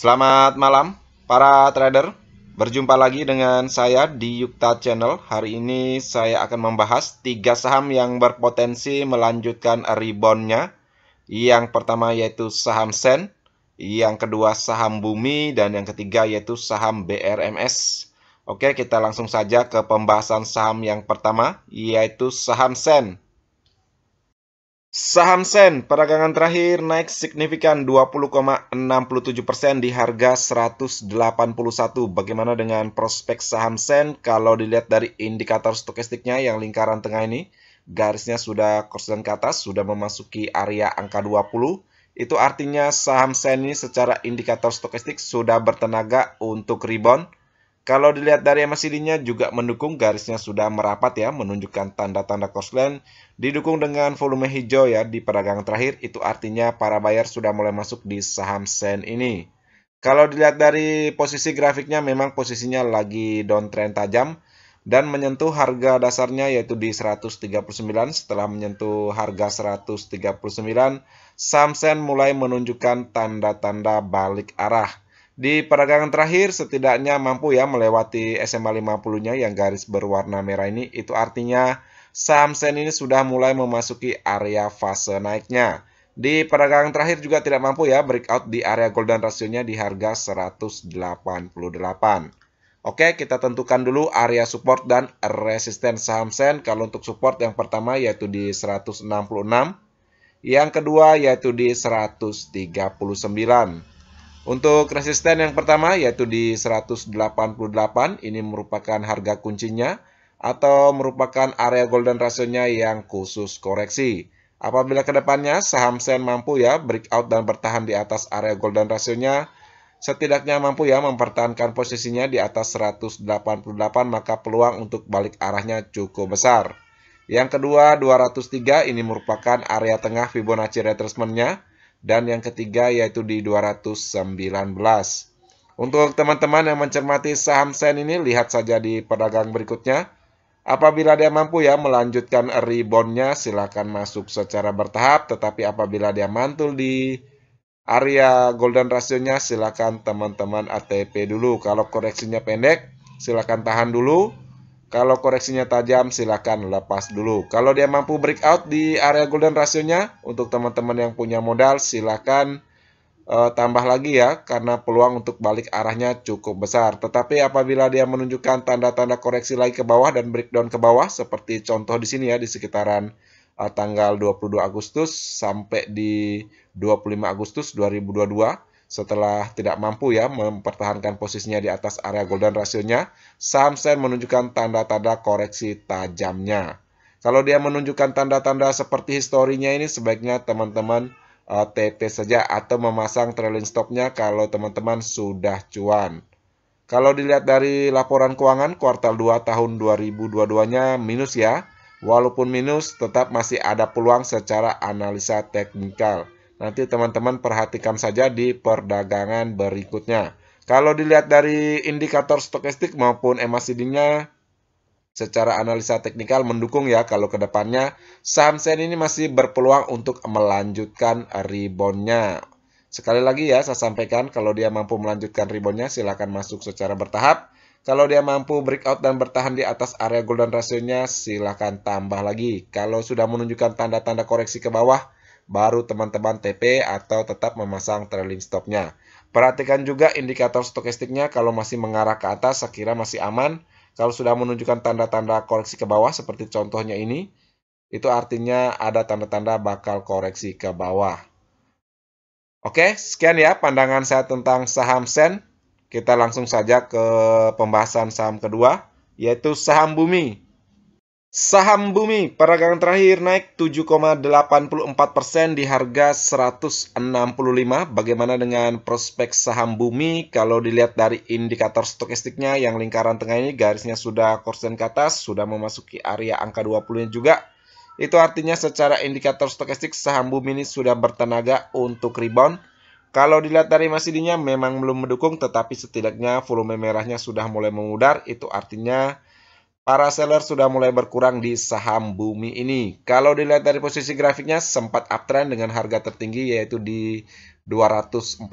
Selamat malam para trader. Berjumpa lagi dengan saya di Yukta Channel. Hari ini saya akan membahas tiga saham yang berpotensi melanjutkan reboundnya. Yang pertama yaitu saham Sen, yang kedua saham Bumi, dan yang ketiga yaitu saham BRMS. Oke, kita langsung saja ke pembahasan saham yang pertama, yaitu saham Sen. Saham Sen peragangan terakhir naik signifikan 20,67 di harga 181. Bagaimana dengan prospek saham Sen kalau dilihat dari indikator stokastiknya yang lingkaran tengah ini? Garisnya sudah korsen ke atas, sudah memasuki area angka 20. Itu artinya saham Sen ini secara indikator stokastik sudah bertenaga untuk rebound kalau dilihat dari macd nya juga mendukung garisnya sudah merapat ya, menunjukkan tanda-tanda korslen, didukung dengan volume hijau ya di peragangan terakhir, itu artinya para buyer sudah mulai masuk di saham sen ini. Kalau dilihat dari posisi grafiknya memang posisinya lagi downtrend tajam, dan menyentuh harga dasarnya yaitu di 139 setelah menyentuh harga 139 saham sen mulai menunjukkan tanda-tanda balik arah di peragangan terakhir setidaknya mampu ya melewati SMA 50-nya yang garis berwarna merah ini. Itu artinya saham Sen ini sudah mulai memasuki area fase naiknya. Di peragangan terakhir juga tidak mampu ya breakout di area golden ratio-nya di harga 188. Oke, kita tentukan dulu area support dan resisten saham Sen. Kalau untuk support yang pertama yaitu di 166. Yang kedua yaitu di 139. Untuk resisten yang pertama yaitu di 188 ini merupakan harga kuncinya atau merupakan area golden ratio-nya yang khusus koreksi. Apabila kedepannya saham Sen mampu ya breakout dan bertahan di atas area golden ratio-nya, setidaknya mampu ya mempertahankan posisinya di atas 188 maka peluang untuk balik arahnya cukup besar. Yang kedua 203 ini merupakan area tengah Fibonacci retracement-nya dan yang ketiga yaitu di 219. Untuk teman-teman yang mencermati saham sen ini, lihat saja di pedagang berikutnya. Apabila dia mampu ya melanjutkan reboundnya, silakan masuk secara bertahap. Tetapi apabila dia mantul di area golden rasionya, silakan teman-teman ATP dulu. Kalau koreksinya pendek, silakan tahan dulu kalau koreksinya tajam silahkan lepas dulu. Kalau dia mampu breakout di area golden rasionya untuk teman-teman yang punya modal silahkan uh, eh, tambah lagi ya karena peluang untuk balik arahnya cukup besar. Tetapi apabila dia menunjukkan tanda-tanda koreksi lagi ke bawah dan breakdown ke bawah seperti contoh di sini ya di sekitaran uh, tanggal 22 Agustus sampai di 25 Agustus 2022 setelah tidak mampu ya mempertahankan posisinya di atas area golden rasionya, saham Sen menunjukkan tanda-tanda koreksi tajamnya. Kalau dia menunjukkan tanda-tanda seperti historinya ini, sebaiknya teman-teman uh, eh, TT saja atau memasang trailing stopnya kalau teman-teman sudah cuan. Kalau dilihat dari laporan keuangan kuartal 2 tahun 2022-nya minus ya. Walaupun minus, tetap masih ada peluang secara analisa teknikal. Nanti teman-teman perhatikan saja di perdagangan berikutnya. Kalau dilihat dari indikator stokastik maupun MACD-nya, secara analisa teknikal mendukung ya kalau kedepannya saham sen ini masih berpeluang untuk melanjutkan reboundnya. Sekali lagi ya saya sampaikan kalau dia mampu melanjutkan reboundnya silakan masuk secara bertahap. Kalau dia mampu breakout dan bertahan di atas area golden ratio-nya silakan tambah lagi. Kalau sudah menunjukkan tanda-tanda koreksi ke bawah baru teman-teman TP atau tetap memasang trailing stopnya. Perhatikan juga indikator stokastiknya kalau masih mengarah ke atas saya kira masih aman. Kalau sudah menunjukkan tanda-tanda koreksi ke bawah seperti contohnya ini, itu artinya ada tanda-tanda bakal koreksi ke bawah. Oke, sekian ya pandangan saya tentang saham Sen. Kita langsung saja ke pembahasan saham kedua, yaitu saham Bumi. Saham Bumi peragangan terakhir naik 7,84 di harga 165. Bagaimana dengan prospek saham Bumi? Kalau dilihat dari indikator stokistiknya yang lingkaran tengah ini garisnya sudah korsen ke atas, sudah memasuki area angka 20-nya juga. Itu artinya secara indikator stokistik saham Bumi ini sudah bertenaga untuk rebound. Kalau dilihat dari masih memang belum mendukung tetapi setidaknya volume merahnya sudah mulai mengudar. itu artinya para seller sudah mulai berkurang di saham bumi ini. Kalau dilihat dari posisi grafiknya sempat uptrend dengan harga tertinggi yaitu di 247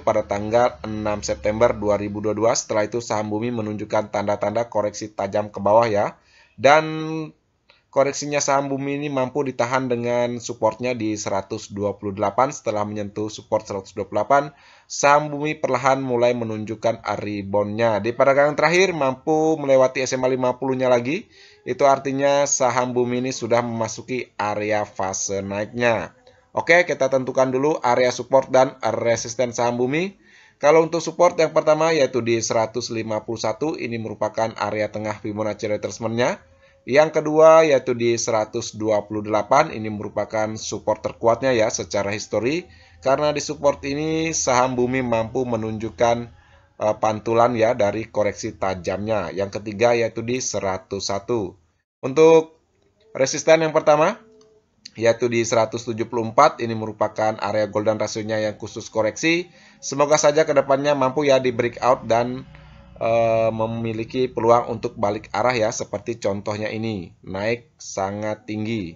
pada tanggal 6 September 2022. Setelah itu saham bumi menunjukkan tanda-tanda koreksi tajam ke bawah ya. Dan Koreksinya saham Bumi ini mampu ditahan dengan supportnya di 128 setelah menyentuh support 128. Saham Bumi perlahan mulai menunjukkan reboundnya. Di perdagangan terakhir mampu melewati SMA 50-nya lagi. Itu artinya saham Bumi ini sudah memasuki area fase naiknya. Oke, kita tentukan dulu area support dan resisten saham Bumi. Kalau untuk support yang pertama yaitu di 151, ini merupakan area tengah Fibonacci retracement-nya. Yang kedua yaitu di 128 ini merupakan support terkuatnya ya secara histori karena di support ini saham Bumi mampu menunjukkan uh, pantulan ya dari koreksi tajamnya. Yang ketiga yaitu di 101. Untuk resisten yang pertama yaitu di 174 ini merupakan area golden rasionya yang khusus koreksi. Semoga saja kedepannya mampu ya di breakout dan e, memiliki peluang untuk balik arah ya seperti contohnya ini naik sangat tinggi.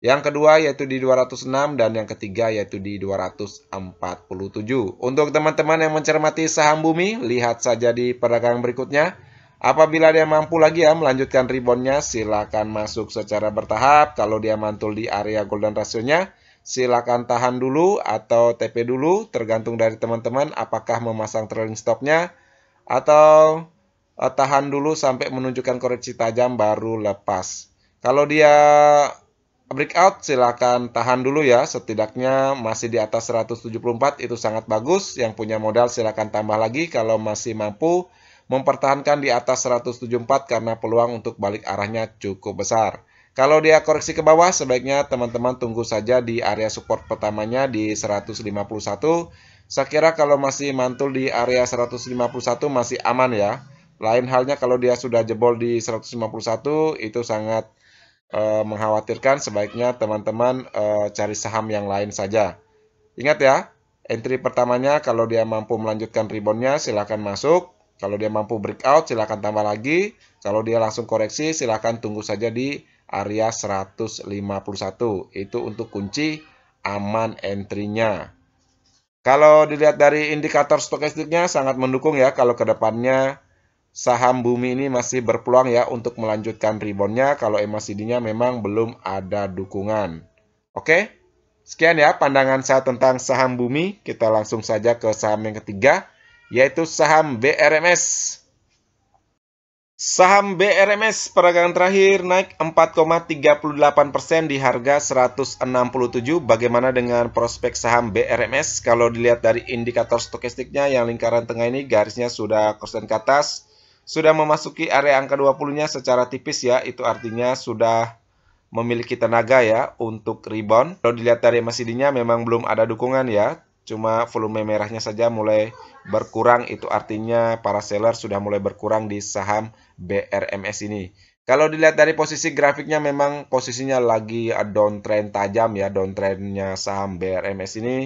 Yang kedua yaitu di 206 dan yang ketiga yaitu di 247. Untuk teman-teman yang mencermati saham bumi, lihat saja di perdagangan berikutnya. Apabila dia mampu lagi ya melanjutkan reboundnya, silakan masuk secara bertahap. Kalau dia mantul di area golden rasionya, silakan tahan dulu atau TP dulu, tergantung dari teman-teman apakah memasang trailing stopnya atau uh, tahan dulu sampai menunjukkan koreksi tajam baru lepas. Kalau dia breakout silakan tahan dulu ya setidaknya masih di atas 174 itu sangat bagus yang punya modal silakan tambah lagi kalau masih mampu mempertahankan di atas 174 karena peluang untuk balik arahnya cukup besar. Kalau dia koreksi ke bawah, sebaiknya teman-teman tunggu saja di area support pertamanya di 151 saya kira kalau masih mantul di area 151 masih aman ya. Lain halnya kalau dia sudah jebol di 151 itu sangat eh, mengkhawatirkan sebaiknya teman-teman eh, cari saham yang lain saja. Ingat ya, entry pertamanya kalau dia mampu melanjutkan reboundnya silahkan masuk. Kalau dia mampu breakout silahkan tambah lagi. Kalau dia langsung koreksi silahkan tunggu saja di area 151. Itu untuk kunci aman entry-nya. Kalau dilihat dari indikator stokastiknya sangat mendukung ya kalau kedepannya saham bumi ini masih berpeluang ya untuk melanjutkan reboundnya kalau MACD-nya memang belum ada dukungan. Oke, sekian ya pandangan saya tentang saham bumi. Kita langsung saja ke saham yang ketiga, yaitu saham BRMS. Saham BRMS peragangan terakhir naik 4,38 persen di harga 167. Bagaimana dengan prospek saham BRMS? Kalau dilihat dari indikator stokistiknya yang lingkaran tengah ini garisnya sudah konsen ke atas. Sudah memasuki area angka 20-nya secara tipis ya. Itu artinya sudah memiliki tenaga ya untuk rebound. Kalau dilihat dari MACD-nya memang belum ada dukungan ya cuma volume merahnya saja mulai berkurang itu artinya para seller sudah mulai berkurang di saham BRMS ini. Kalau dilihat dari posisi grafiknya memang posisinya lagi downtrend tajam ya downtrendnya saham BRMS ini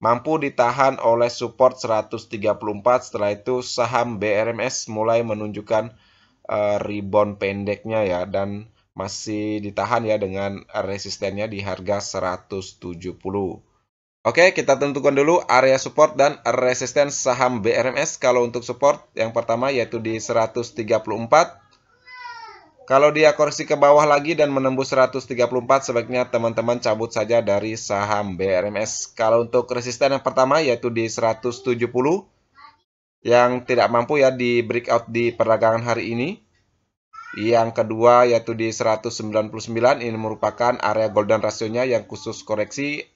mampu ditahan oleh support 134 setelah itu saham BRMS mulai menunjukkan eh, rebound pendeknya ya dan masih ditahan ya dengan resistennya di harga 170. Oke, kita tentukan dulu area support dan resisten saham BRMS. Kalau untuk support yang pertama yaitu di 134. Kalau dia koreksi ke bawah lagi dan menembus 134, sebaiknya teman-teman cabut saja dari saham BRMS. Kalau untuk resisten yang pertama yaitu di 170 yang tidak mampu ya di breakout di perdagangan hari ini. Yang kedua yaitu di 199 ini merupakan area golden rasionya yang khusus koreksi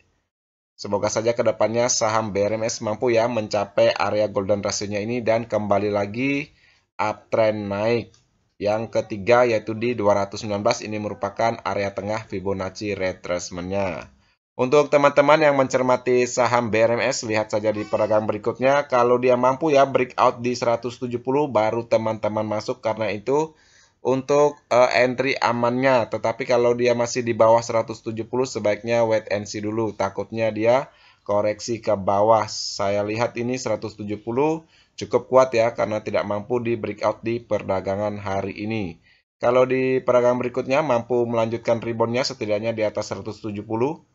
Semoga saja kedepannya saham BRMS mampu ya mencapai area golden ratio-nya ini dan kembali lagi uptrend naik. Yang ketiga yaitu di 219 ini merupakan area tengah Fibonacci retracement-nya. Untuk teman-teman yang mencermati saham BRMS, lihat saja di peragaan berikutnya. Kalau dia mampu ya breakout di 170 baru teman-teman masuk karena itu untuk uh, entry amannya. Tetapi kalau dia masih di bawah 170 sebaiknya wait and see dulu. Takutnya dia koreksi ke bawah. Saya lihat ini 170 cukup kuat ya karena tidak mampu di breakout di perdagangan hari ini. Kalau di perdagangan berikutnya mampu melanjutkan reboundnya setidaknya di atas 170,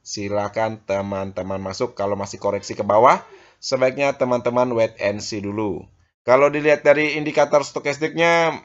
silakan teman-teman masuk. Kalau masih koreksi ke bawah, sebaiknya teman-teman wait and see dulu. Kalau dilihat dari indikator stokastiknya,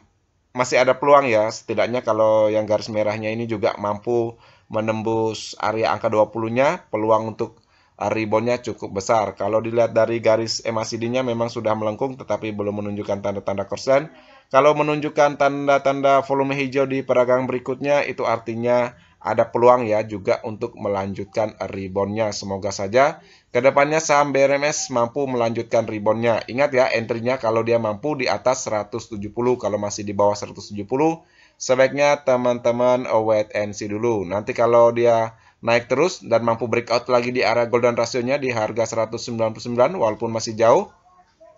masih ada peluang ya setidaknya kalau yang garis merahnya ini juga mampu menembus area angka 20-nya peluang untuk uh, reboundnya cukup besar kalau dilihat dari garis MACD-nya memang sudah melengkung tetapi belum menunjukkan tanda-tanda korsen kalau menunjukkan tanda-tanda volume hijau di peragangan berikutnya itu artinya ada peluang ya juga untuk melanjutkan reboundnya semoga saja Kedepannya saham BRMS mampu melanjutkan reboundnya. Ingat ya, entry-nya kalau dia mampu di atas 170, kalau masih di bawah 170, sebaiknya teman-teman wait and see dulu. Nanti kalau dia naik terus dan mampu breakout lagi di area golden rasionya di harga 199 walaupun masih jauh,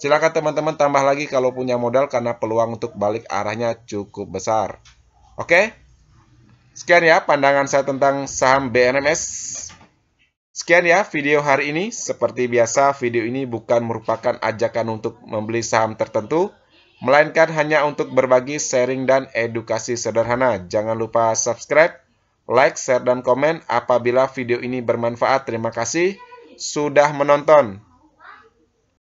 silakan teman-teman tambah lagi kalau punya modal karena peluang untuk balik arahnya cukup besar. Oke? Sekian ya pandangan saya tentang saham BRMS. Sekian ya video hari ini. Seperti biasa, video ini bukan merupakan ajakan untuk membeli saham tertentu, melainkan hanya untuk berbagi sharing dan edukasi sederhana. Jangan lupa subscribe, like, share, dan komen apabila video ini bermanfaat. Terima kasih sudah menonton.